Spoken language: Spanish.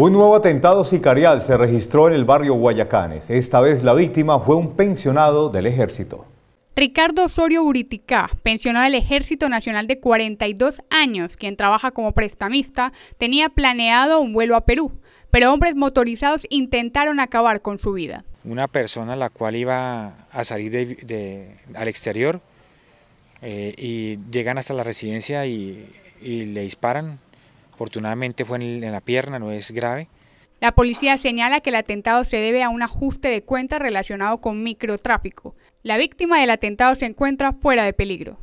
Un nuevo atentado sicarial se registró en el barrio Guayacanes. Esta vez la víctima fue un pensionado del ejército. Ricardo Osorio Buriticá, pensionado del Ejército Nacional de 42 años, quien trabaja como prestamista, tenía planeado un vuelo a Perú, pero hombres motorizados intentaron acabar con su vida. Una persona la cual iba a salir al exterior eh, y llegan hasta la residencia y le disparan Afortunadamente fue en, la pierna, no es grave. La policía señala que el atentado se debe a un ajuste de cuentas relacionado con microtráfico. La víctima del atentado se encuentra fuera de peligro.